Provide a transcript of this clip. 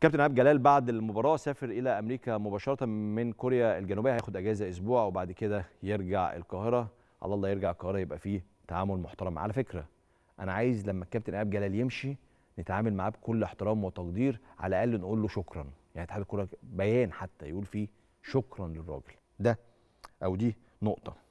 كابتن عبد جلال بعد المباراه سافر الى امريكا مباشره من كوريا الجنوبيه هياخد اجازه اسبوع وبعد كده يرجع القاهره على الله يرجع القاهره يبقى فيه تعامل محترم على فكره انا عايز لما الكابتن عبد جلال يمشي نتعامل معاه بكل احترام وتقدير على الاقل نقول له شكرا يعني اتحاد الكوره بيان حتى يقول فيه شكرا للراجل ده او دي نقطه